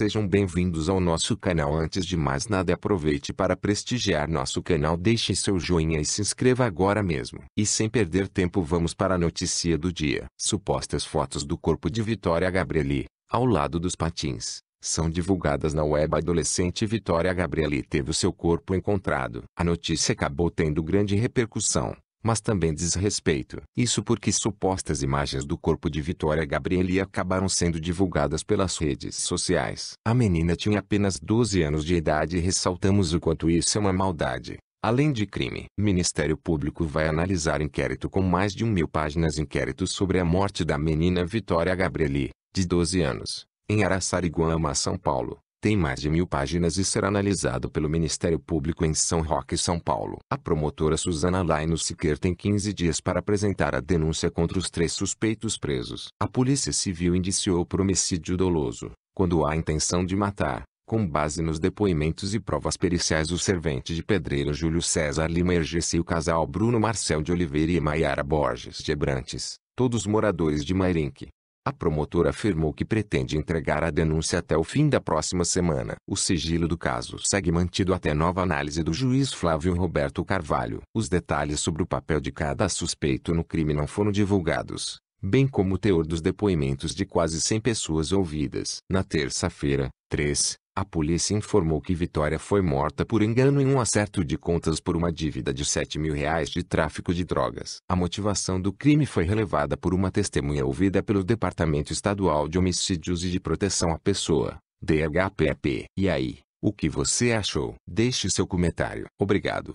Sejam bem-vindos ao nosso canal. Antes de mais nada, aproveite para prestigiar nosso canal. Deixe seu joinha e se inscreva agora mesmo. E sem perder tempo, vamos para a notícia do dia. Supostas fotos do corpo de Vitória Gabrieli, ao lado dos patins, são divulgadas na web. A adolescente Vitória Gabrieli teve o seu corpo encontrado. A notícia acabou tendo grande repercussão mas também desrespeito. Isso porque supostas imagens do corpo de Vitória Gabrieli acabaram sendo divulgadas pelas redes sociais. A menina tinha apenas 12 anos de idade e ressaltamos o quanto isso é uma maldade. Além de crime, o Ministério Público vai analisar inquérito com mais de um mil páginas inquérito sobre a morte da menina Vitória Gabrieli, de 12 anos, em Araçariguama, São Paulo. Tem mais de mil páginas e será analisado pelo Ministério Público em São Roque, São Paulo. A promotora Suzana Laino Siqueira tem 15 dias para apresentar a denúncia contra os três suspeitos presos. A Polícia Civil indiciou por homicídio doloso, quando há intenção de matar. Com base nos depoimentos e provas periciais, o servente de pedreiro Júlio César Lima Ergesse e o casal Bruno Marcel de Oliveira e Maiara Borges de Brantes, todos moradores de Mairinque, a promotora afirmou que pretende entregar a denúncia até o fim da próxima semana. O sigilo do caso segue mantido até nova análise do juiz Flávio Roberto Carvalho. Os detalhes sobre o papel de cada suspeito no crime não foram divulgados, bem como o teor dos depoimentos de quase 100 pessoas ouvidas. Na terça-feira, 3, a polícia informou que Vitória foi morta por engano em um acerto de contas por uma dívida de 7 mil reais de tráfico de drogas. A motivação do crime foi relevada por uma testemunha ouvida pelo Departamento Estadual de Homicídios e de Proteção à Pessoa, DHPP. E aí, o que você achou? Deixe seu comentário. Obrigado.